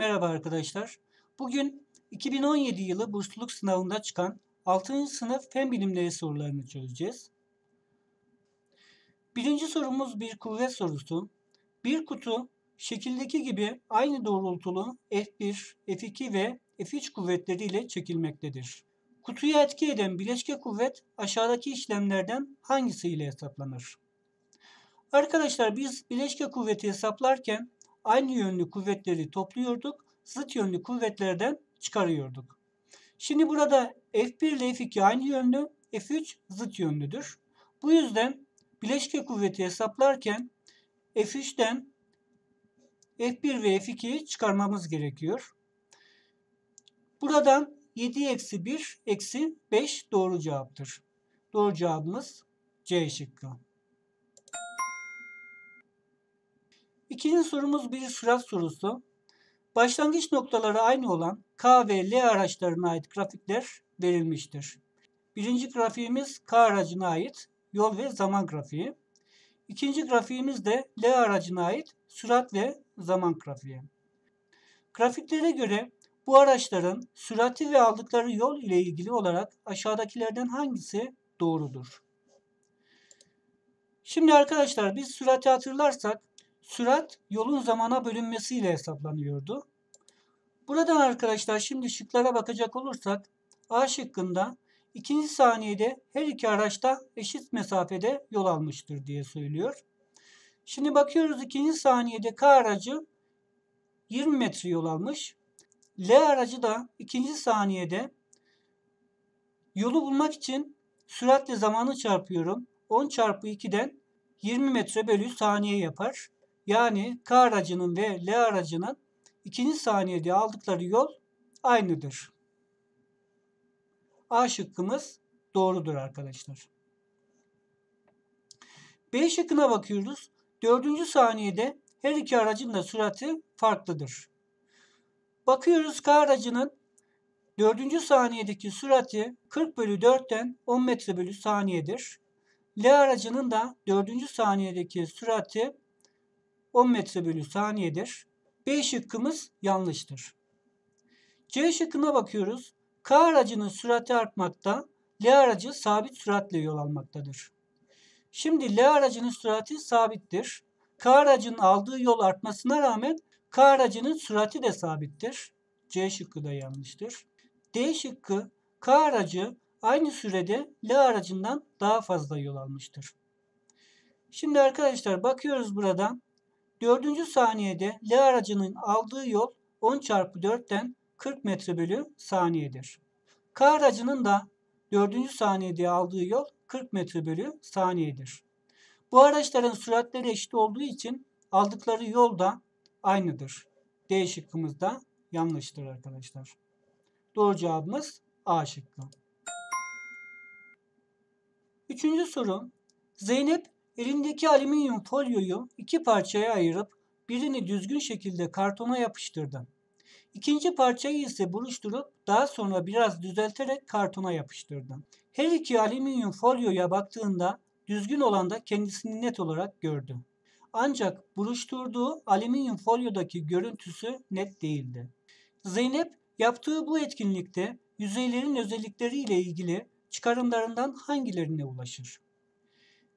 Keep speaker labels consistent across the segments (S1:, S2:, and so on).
S1: Merhaba arkadaşlar. Bugün 2017 yılı bursluluk sınavında çıkan 6. sınıf fen bilimleri sorularını çözeceğiz. Birinci sorumuz bir kuvvet sorusu. Bir kutu şekildeki gibi aynı doğrultulu F1, F2 ve F3 kuvvetleri ile çekilmektedir. Kutuya etki eden bileşke kuvvet aşağıdaki işlemlerden hangisi ile hesaplanır? Arkadaşlar biz bileşke kuvveti hesaplarken aynı yönlü kuvvetleri topluyorduk, zıt yönlü kuvvetlerden çıkarıyorduk. Şimdi burada F1 ile F2 aynı yönlü, F3 zıt yönlüdür. Bu yüzden bileşke kuvveti hesaplarken F3'ten F1 ve F2'yi çıkarmamız gerekiyor. Buradan 7 eksi 1 eksi 5 doğru cevaptır. Doğru cevabımız C şıkkı. İkinci sorumuz bir sürat sorusu. Başlangıç noktaları aynı olan K ve L araçlarına ait grafikler verilmiştir. Birinci grafiğimiz K aracına ait yol ve zaman grafiği. İkinci grafiğimiz de L aracına ait sürat ve zaman grafiği. Grafiklere göre bu araçların sürati ve aldıkları yol ile ilgili olarak aşağıdakilerden hangisi doğrudur? Şimdi arkadaşlar biz sürati hatırlarsak Sürat yolun zamana bölünmesiyle hesaplanıyordu. Buradan arkadaşlar şimdi şıklara bakacak olursak A şıkkında ikinci saniyede her iki araçta eşit mesafede yol almıştır diye söylüyor. Şimdi bakıyoruz ikinci saniyede K aracı 20 metre yol almış. L aracı da ikinci saniyede yolu bulmak için süratle zamanı çarpıyorum. 10 çarpı 2'den 20 metre bölü saniye yapar. Yani K aracının ve L aracının ikinci saniyede aldıkları yol aynıdır. A şıkkımız doğrudur arkadaşlar. B şıkkına bakıyoruz. Dördüncü saniyede her iki aracın da sürati farklıdır. Bakıyoruz K aracının 4. saniyedeki sürati 40 bölü 4'ten 10 metre bölü saniyedir. L aracının da dördüncü saniyedeki sürati 10 metre bölü saniyedir. B şıkkımız yanlıştır. C şıkkına bakıyoruz. K aracının sürati artmakta, L aracı sabit süratle yol almaktadır. Şimdi L aracının sürati sabittir. K aracının aldığı yol artmasına rağmen K aracının sürati de sabittir. C şıkkı da yanlıştır. D şıkkı K aracı aynı sürede L aracından daha fazla yol almıştır. Şimdi arkadaşlar bakıyoruz buradan. Dördüncü saniyede L aracının aldığı yol 10 çarpı 4'ten 40 metre bölü saniyedir. K aracının da dördüncü saniyede aldığı yol 40 metre bölü saniyedir. Bu araçların süratleri eşit olduğu için aldıkları yol da aynıdır. D şıkkımız da yanlıştır arkadaşlar. Doğru cevabımız A şıkkı. Üçüncü soru. Zeynep Elindeki alüminyum folyoyu iki parçaya ayırıp birini düzgün şekilde kartona yapıştırdım. İkinci parçayı ise buruşturup daha sonra biraz düzelterek kartona yapıştırdım. Her iki alüminyum folyoya baktığında düzgün olan da kendisini net olarak gördüm. Ancak buruşturduğu alüminyum folyodaki görüntüsü net değildi. Zeynep yaptığı bu etkinlikte yüzeylerin özellikleriyle ilgili çıkarımlarından hangilerine ulaşır?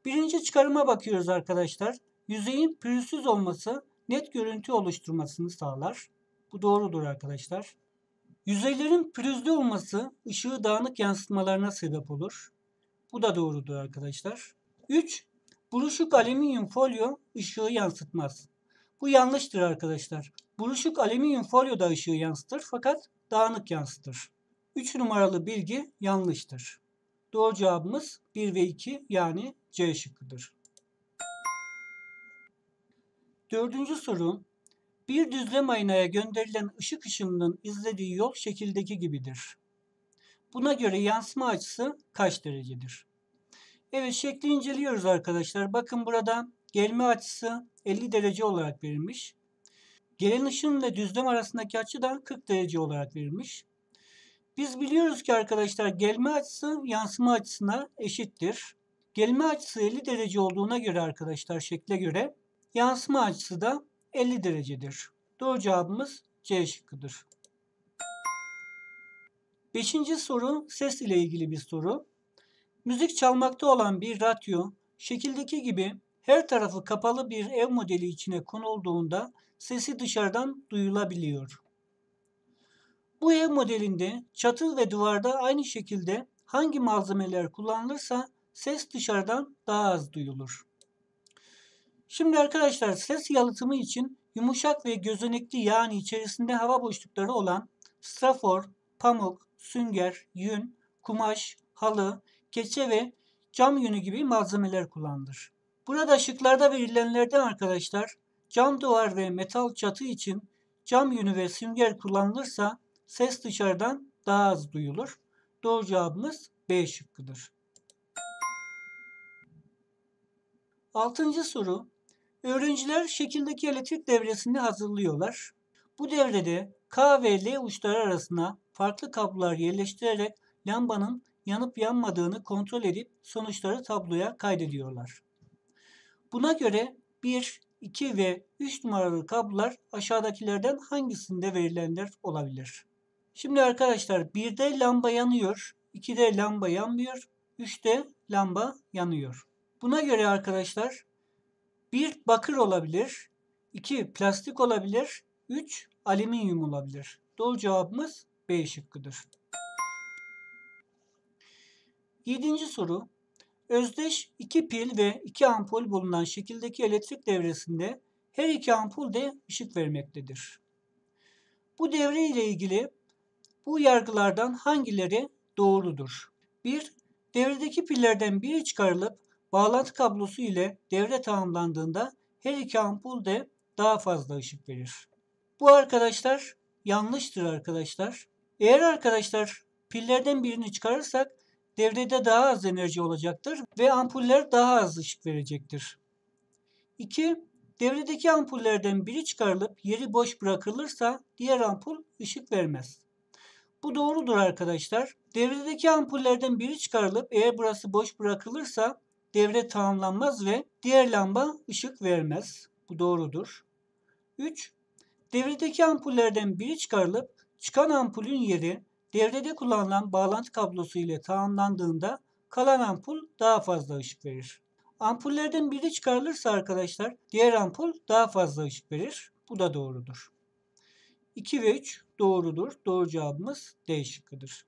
S1: Birinci çıkarıma bakıyoruz arkadaşlar. Yüzeyin pürüzsüz olması net görüntü oluşturmasını sağlar. Bu doğrudur arkadaşlar. Yüzeylerin pürüzlü olması ışığı dağınık yansıtmalarına sebep olur. Bu da doğrudur arkadaşlar. 3. Buruşuk alüminyum folyo ışığı yansıtmaz. Bu yanlıştır arkadaşlar. Buruşuk alüminyum folyo da ışığı yansıtır fakat dağınık yansıtır. 3 numaralı bilgi yanlıştır. Doğru cevabımız 1 ve 2 yani C şıkkıdır. Dördüncü soru. Bir düzlem aynaya gönderilen ışık ışınının izlediği yol şekildeki gibidir. Buna göre yansıma açısı kaç derecedir? Evet şekli inceliyoruz arkadaşlar. Bakın burada gelme açısı 50 derece olarak verilmiş. Gelen ışın ile düzlem arasındaki açı da 40 derece olarak verilmiş. Biz biliyoruz ki arkadaşlar gelme açısı yansıma açısına eşittir. Gelme açısı 50 derece olduğuna göre arkadaşlar şekle göre yansıma açısı da 50 derecedir. Doğru cevabımız C şıkkıdır. Beşinci soru ses ile ilgili bir soru. Müzik çalmakta olan bir radyo şekildeki gibi her tarafı kapalı bir ev modeli içine konulduğunda sesi dışarıdan duyulabiliyor. Bu ev modelinde çatı ve duvarda aynı şekilde hangi malzemeler kullanılırsa ses dışarıdan daha az duyulur. Şimdi arkadaşlar ses yalıtımı için yumuşak ve gözenekli yani içerisinde hava boşlukları olan strafor, pamuk, sünger, yün, kumaş, halı, keçe ve cam yünü gibi malzemeler kullanılır. Burada şıklarda verilenlerden arkadaşlar cam duvar ve metal çatı için cam yünü ve sünger kullanılırsa ses dışarıdan daha az duyulur. Doğru cevabımız B şıkkıdır. Altıncı soru. Öğrenciler şekildeki elektrik devresini hazırlıyorlar. Bu devrede K ve L uçları arasına farklı kablolar yerleştirerek lambanın yanıp yanmadığını kontrol edip sonuçları tabloya kaydediyorlar. Buna göre 1, 2 ve 3 numaralı kablolar aşağıdakilerden hangisinde verilenler olabilir? Şimdi arkadaşlar 1'de lamba yanıyor, 2'de lamba yanmıyor, 3'te lamba yanıyor. Buna göre arkadaşlar bir bakır olabilir, iki plastik olabilir, üç alüminyum olabilir. Doğru cevabımız B şıkkıdır. Yedinci soru. Özdeş iki pil ve iki ampul bulunan şekildeki elektrik devresinde her iki ampul de ışık vermektedir. Bu devre ile ilgili bu yargılardan hangileri doğrudur? 1. Devredeki pillerden biri çıkarılıp Bağlantı kablosu ile devre tamamlandığında her iki ampul de daha fazla ışık verir. Bu arkadaşlar yanlıştır arkadaşlar. Eğer arkadaşlar pillerden birini çıkarırsak devrede daha az enerji olacaktır ve ampuller daha az ışık verecektir. 2. Devredeki ampullerden biri çıkarılıp yeri boş bırakılırsa diğer ampul ışık vermez. Bu doğrudur arkadaşlar. Devredeki ampullerden biri çıkarılıp eğer burası boş bırakılırsa devre tamamlanmaz ve diğer lamba ışık vermez. Bu doğrudur. 3. Devredeki ampullerden biri çıkarılıp çıkan ampulün yeri devrede kullanılan bağlantı kablosu ile tamamlandığında kalan ampul daha fazla ışık verir. Ampullerden biri çıkarılırsa arkadaşlar diğer ampul daha fazla ışık verir. Bu da doğrudur. 2 ve 3 doğrudur. Doğru cevabımız D şıkkıdır.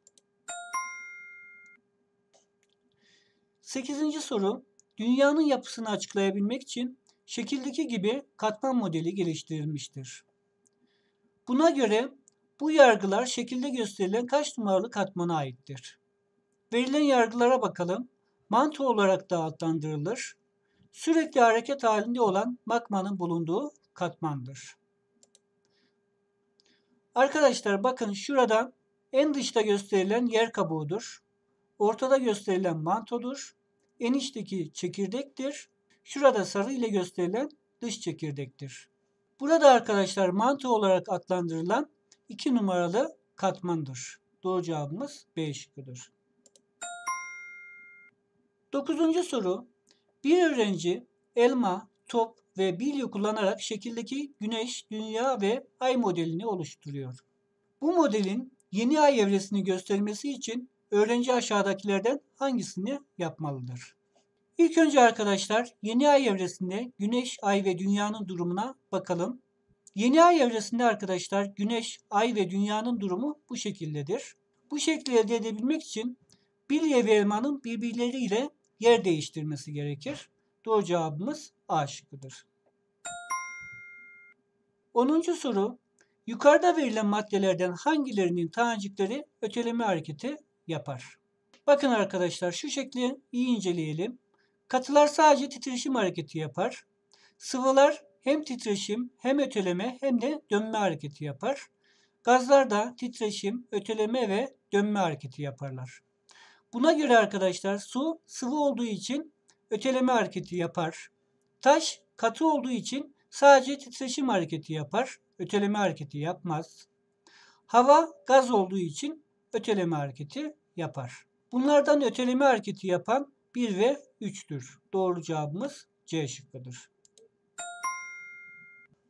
S1: 8. soru. Dünyanın yapısını açıklayabilmek için şekildeki gibi katman modeli geliştirilmiştir. Buna göre bu yargılar şekilde gösterilen kaç numaralı katmana aittir? Verilen yargılara bakalım. Mantı olarak da adlandırılır. Sürekli hareket halinde olan magmanın bulunduğu katmandır. Arkadaşlar bakın şuradan en dışta gösterilen yer kabuğudur. Ortada gösterilen mantodur. Enişteki çekirdektir. Şurada sarı ile gösterilen dış çekirdektir. Burada arkadaşlar mantı olarak adlandırılan 2 numaralı katmandır. Doğru cevabımız B şıkkıdır. 9. soru. Bir öğrenci elma, top ve bilye kullanarak şekildeki güneş, dünya ve ay modelini oluşturuyor. Bu modelin yeni ay evresini göstermesi için öğrenci aşağıdakilerden hangisini yapmalıdır? İlk önce arkadaşlar yeni ay evresinde güneş, ay ve dünyanın durumuna bakalım. Yeni ay evresinde arkadaşlar güneş, ay ve dünyanın durumu bu şekildedir. Bu şekli elde edebilmek için bir ve elmanın birbirleriyle yer değiştirmesi gerekir. Doğru cevabımız A şıkkıdır. 10. soru Yukarıda verilen maddelerden hangilerinin tanecikleri öteleme hareketi yapar. Bakın arkadaşlar şu şekli iyi inceleyelim. Katılar sadece titreşim hareketi yapar. Sıvılar hem titreşim hem öteleme hem de dönme hareketi yapar. Gazlar da titreşim, öteleme ve dönme hareketi yaparlar. Buna göre arkadaşlar su sıvı olduğu için öteleme hareketi yapar. Taş katı olduğu için sadece titreşim hareketi yapar, öteleme hareketi yapmaz. Hava gaz olduğu için öteleme hareketi yapar. Bunlardan öteleme hareketi yapan 1 ve 3'tür. Doğru cevabımız C şıkkıdır.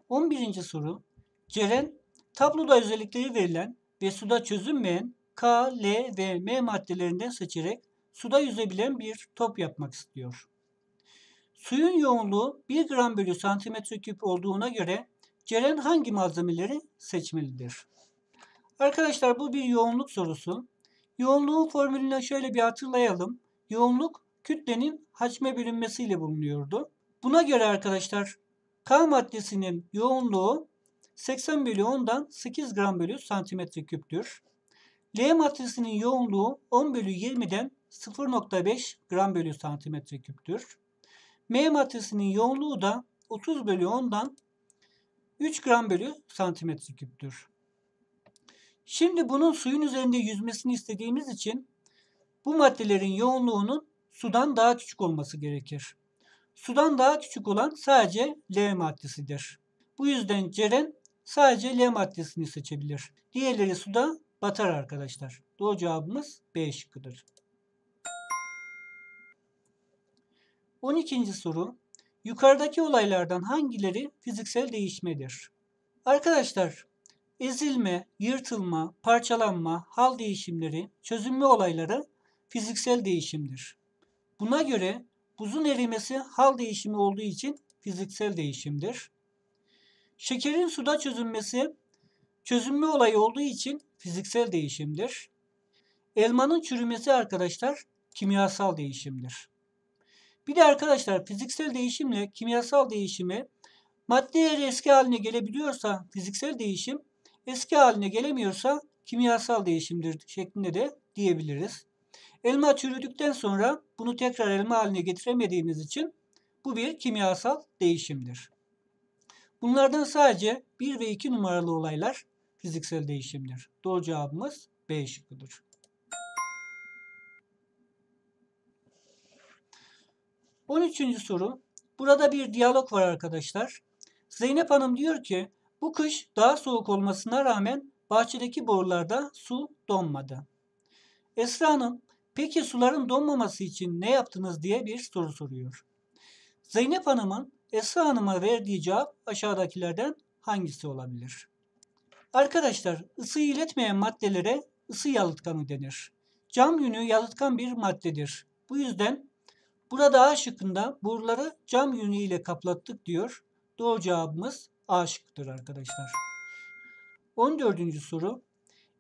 S1: 11. soru. Ceren, tabloda özellikleri verilen ve suda çözünmeyen K, L ve M maddelerinden seçerek suda yüzebilen bir top yapmak istiyor. Suyun yoğunluğu 1 gram bölü santimetre küp olduğuna göre Ceren hangi malzemeleri seçmelidir? Arkadaşlar bu bir yoğunluk sorusu. Yoğunluğun formülünü şöyle bir hatırlayalım. Yoğunluk kütlenin hacme bölünmesiyle bulunuyordu. Buna göre arkadaşlar K maddesinin yoğunluğu 80 bölü 10'dan 8 gram bölü santimetre küptür. L maddesinin yoğunluğu 10 bölü 20'den 0.5 gram bölü santimetre küptür. M maddesinin yoğunluğu da 30 bölü 10'dan 3 gram bölü santimetre küptür. Şimdi bunun suyun üzerinde yüzmesini istediğimiz için bu maddelerin yoğunluğunun sudan daha küçük olması gerekir. Sudan daha küçük olan sadece L maddesidir. Bu yüzden Ceren sadece L maddesini seçebilir. Diğerleri suda batar arkadaşlar. Doğru cevabımız B şıkkıdır. 12. soru. Yukarıdaki olaylardan hangileri fiziksel değişmedir? Arkadaşlar Ezilme, yırtılma, parçalanma, hal değişimleri, çözünme olayları fiziksel değişimdir. Buna göre buzun erimesi hal değişimi olduğu için fiziksel değişimdir. Şekerin suda çözünmesi çözünme olayı olduğu için fiziksel değişimdir. Elmanın çürümesi arkadaşlar kimyasal değişimdir. Bir de arkadaşlar fiziksel değişimle kimyasal değişimi madde eski haline gelebiliyorsa fiziksel değişim eski haline gelemiyorsa kimyasal değişimdir şeklinde de diyebiliriz. Elma çürüdükten sonra bunu tekrar elma haline getiremediğimiz için bu bir kimyasal değişimdir. Bunlardan sadece 1 ve 2 numaralı olaylar fiziksel değişimdir. Doğru cevabımız B şıkkıdır. On üçüncü soru. Burada bir diyalog var arkadaşlar. Zeynep Hanım diyor ki bu kış daha soğuk olmasına rağmen bahçedeki borularda su donmadı. Esra Hanım peki suların donmaması için ne yaptınız diye bir soru soruyor. Zeynep Hanım'ın Esra Hanım'a verdiği cevap aşağıdakilerden hangisi olabilir? Arkadaşlar ısıyı iletmeyen maddelere ısı yalıtkanı denir. Cam yünü yalıtkan bir maddedir. Bu yüzden burada A şıkkında boruları cam yünü ile kaplattık diyor. Doğru cevabımız Aşıktır arkadaşlar. 14. soru.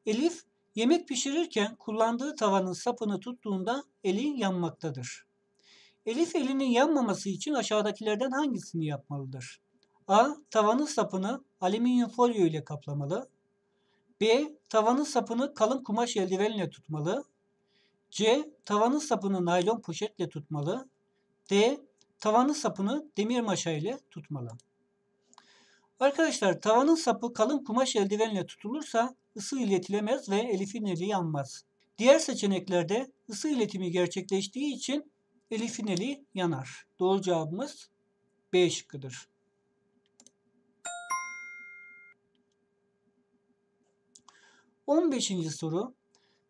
S1: Elif yemek pişirirken kullandığı tavanın sapını tuttuğunda eli yanmaktadır. Elif elinin yanmaması için aşağıdakilerden hangisini yapmalıdır? A. Tavanın sapını alüminyum folyo ile kaplamalı. B. Tavanın sapını kalın kumaş eldivenle tutmalı. C. Tavanın sapını naylon poşetle tutmalı. D. Tavanın sapını demir maşa ile tutmalı. Arkadaşlar tavanın sapı kalın kumaş eldivenle tutulursa ısı iletilemez ve Elif'in eli yanmaz. Diğer seçeneklerde ısı iletimi gerçekleştiği için Elif'in eli yanar. Doğru cevabımız B şıkkıdır. On beşinci soru.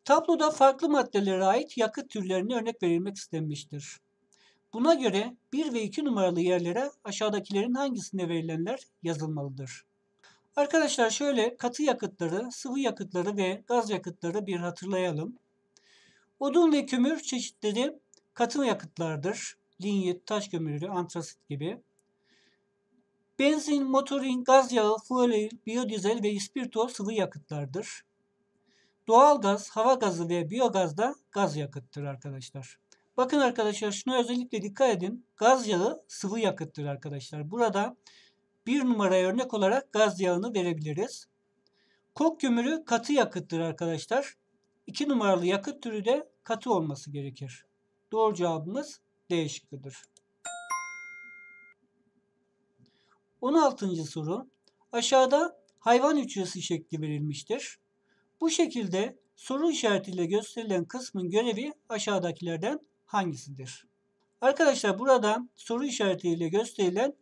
S1: Tabloda farklı maddelere ait yakıt türlerine örnek verilmek istenmiştir. Buna göre 1 ve 2 numaralı yerlere aşağıdakilerin hangisinde verilenler yazılmalıdır? Arkadaşlar şöyle katı yakıtları, sıvı yakıtları ve gaz yakıtları bir hatırlayalım. Odun ve kömür çeşitleri katı yakıtlardır. Linyit, taş kömürü, antrasit gibi. Benzin, motorin, gaz yağı, fuel biyodizel ve ispirto sıvı yakıtlardır. Doğalgaz, hava gazı ve biyogaz da gaz yakıttır arkadaşlar. Bakın arkadaşlar şuna özellikle dikkat edin. Gaz yağı sıvı yakıttır arkadaşlar. Burada bir numara örnek olarak gaz yağını verebiliriz. Kok kömürü katı yakıttır arkadaşlar. İki numaralı yakıt türü de katı olması gerekir. Doğru cevabımız değişiklidir. şıkkıdır. 16. soru. Aşağıda hayvan hücresi şekli verilmiştir. Bu şekilde soru işaretiyle gösterilen kısmın görevi aşağıdakilerden hangisidir? Arkadaşlar burada soru işaretiyle gösterilen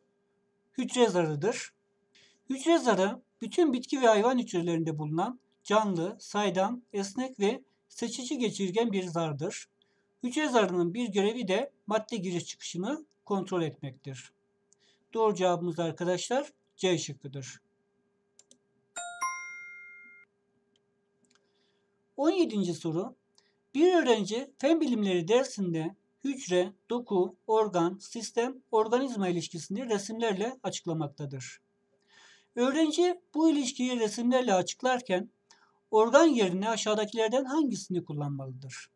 S1: hücre zarıdır. Hücre zarı bütün bitki ve hayvan hücrelerinde bulunan canlı, saydam, esnek ve seçici geçirgen bir zardır. Hücre zarının bir görevi de madde giriş çıkışını kontrol etmektir. Doğru cevabımız arkadaşlar C şıkkıdır. 17. soru bir öğrenci fen bilimleri dersinde hücre, doku, organ, sistem, organizma ilişkisini resimlerle açıklamaktadır. Öğrenci bu ilişkiyi resimlerle açıklarken organ yerine aşağıdakilerden hangisini kullanmalıdır?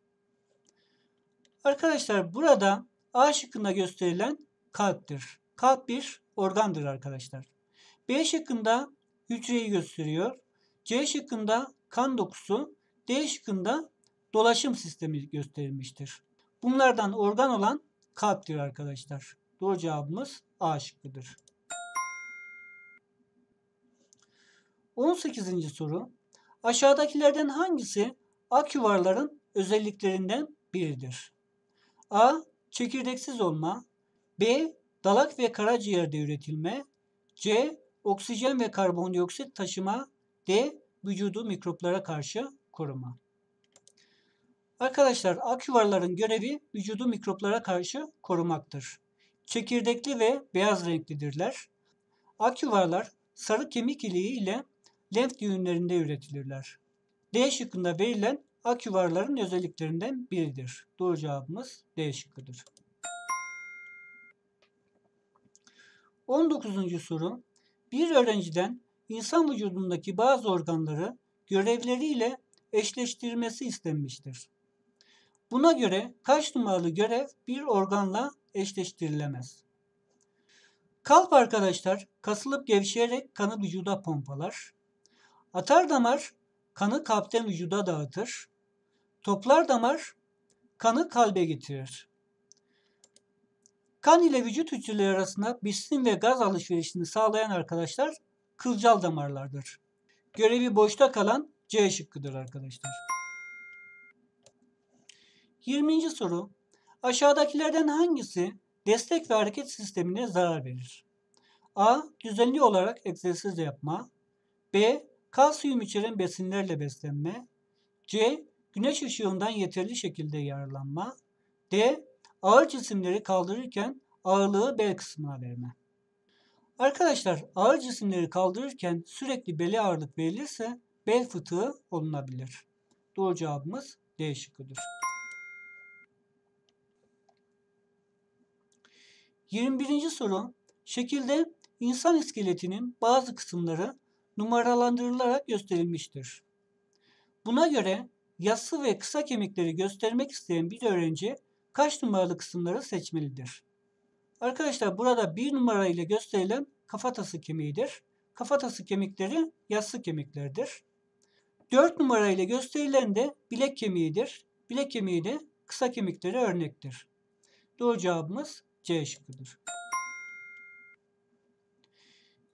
S1: Arkadaşlar burada A şıkkında gösterilen kalptir. Kalp bir organdır arkadaşlar. B şıkkında hücreyi gösteriyor. C şıkkında kan dokusu, D şıkkında dolaşım sistemi gösterilmiştir. Bunlardan organ olan kalptir arkadaşlar. Doğru cevabımız A şıkkıdır. 18. soru. Aşağıdakilerden hangisi ak yuvarların özelliklerinden biridir? A. Çekirdeksiz olma. B. Dalak ve karaciğerde üretilme. C. Oksijen ve karbondioksit taşıma. D. Vücudu mikroplara karşı koruma. Arkadaşlar aküvarların görevi vücudu mikroplara karşı korumaktır. Çekirdekli ve beyaz renklidirler. Aküvarlar sarı kemik iliği ile lenf düğünlerinde üretilirler. D şıkkında verilen aküvarların özelliklerinden biridir. Doğru cevabımız D şıkkıdır. 19. soru bir öğrenciden insan vücudundaki bazı organları görevleriyle eşleştirmesi istenmiştir. Buna göre kaç numaralı görev bir organla eşleştirilemez. Kalp arkadaşlar kasılıp gevşeyerek kanı vücuda pompalar. Atar damar kanı kalpten vücuda dağıtır. Toplar damar kanı kalbe getirir. Kan ile vücut hücreleri arasında besin ve gaz alışverişini sağlayan arkadaşlar kılcal damarlardır. Görevi boşta kalan C şıkkıdır arkadaşlar. 20. soru. Aşağıdakilerden hangisi destek ve hareket sistemine zarar verir? A. Düzenli olarak egzersiz yapma. B. Kalsiyum içeren besinlerle beslenme. C. Güneş ışığından yeterli şekilde yararlanma. D. Ağır cisimleri kaldırırken ağırlığı bel kısmına verme. Arkadaşlar ağır cisimleri kaldırırken sürekli bele ağırlık verilirse bel fıtığı olunabilir. Doğru cevabımız D şıkkıdır. 21. soru. Şekilde insan iskeletinin bazı kısımları numaralandırılarak gösterilmiştir. Buna göre yassı ve kısa kemikleri göstermek isteyen bir öğrenci kaç numaralı kısımları seçmelidir? Arkadaşlar burada bir numara ile gösterilen kafatası kemiğidir. Kafatası kemikleri yassı kemiklerdir. 4 numara ile gösterilen de bilek kemiğidir. Bilek kemiği de kısa kemikleri örnektir. Doğru cevabımız C şıkkıdır.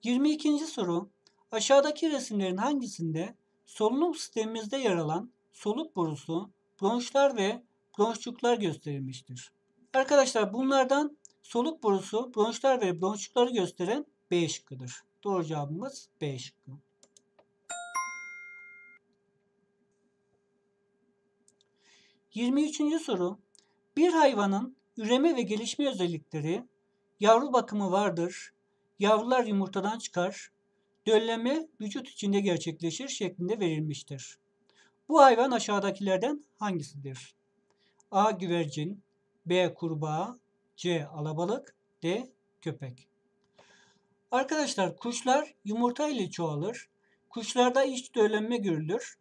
S1: 22. soru. Aşağıdaki resimlerin hangisinde solunum sistemimizde yer alan soluk borusu, bronşlar ve bronşçuklar gösterilmiştir? Arkadaşlar bunlardan soluk borusu, bronşlar ve bronşçukları gösteren B şıkkıdır. Doğru cevabımız B şıkkı. 23. soru. Bir hayvanın Üreme ve gelişme özellikleri yavru bakımı vardır, yavrular yumurtadan çıkar, döllenme vücut içinde gerçekleşir şeklinde verilmiştir. Bu hayvan aşağıdakilerden hangisidir? A. Güvercin B. Kurbağa C. Alabalık D. Köpek Arkadaşlar kuşlar yumurta ile çoğalır. Kuşlarda iç döllenme görülür.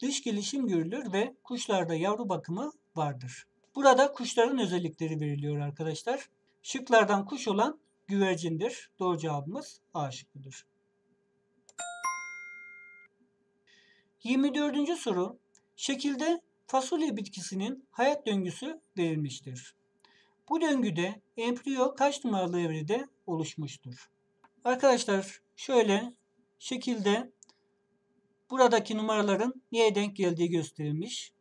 S1: Dış gelişim görülür ve kuşlarda yavru bakımı vardır. Burada kuşların özellikleri veriliyor arkadaşlar. Şıklardan kuş olan güvercindir. Doğru cevabımız A şıkkıdır. 24. soru. Şekilde fasulye bitkisinin hayat döngüsü verilmiştir. Bu döngüde embriyo kaç numaralı evrede oluşmuştur? Arkadaşlar şöyle şekilde buradaki numaraların niye denk geldiği gösterilmiş.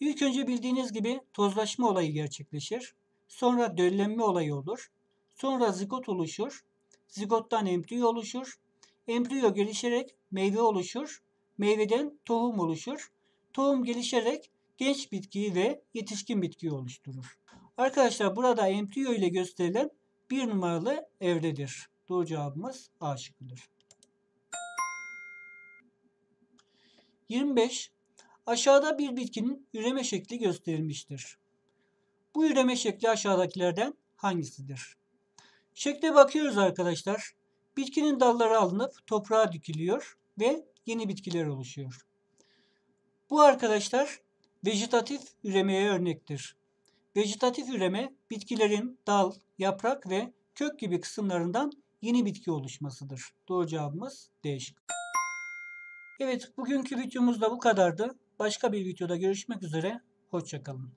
S1: İlk önce bildiğiniz gibi tozlaşma olayı gerçekleşir. Sonra döllenme olayı olur. Sonra zigot oluşur. Zigottan embriyo oluşur. Embriyo gelişerek meyve oluşur. Meyveden tohum oluşur. Tohum gelişerek genç bitkiyi ve yetişkin bitkiyi oluşturur. Arkadaşlar burada embriyo ile gösterilen bir numaralı evredir. Doğru cevabımız A şıkkıdır. 25. Aşağıda bir bitkinin üreme şekli gösterilmiştir. Bu üreme şekli aşağıdakilerden hangisidir? Şekle bakıyoruz arkadaşlar. Bitkinin dalları alınıp toprağa dikiliyor ve yeni bitkiler oluşuyor. Bu arkadaşlar vejetatif üremeye örnektir. Vejetatif üreme bitkilerin dal, yaprak ve kök gibi kısımlarından yeni bitki oluşmasıdır. Doğru cevabımız D Evet bugünkü videomuz da bu kadardı. Başka bir videoda görüşmek üzere. Hoşçakalın.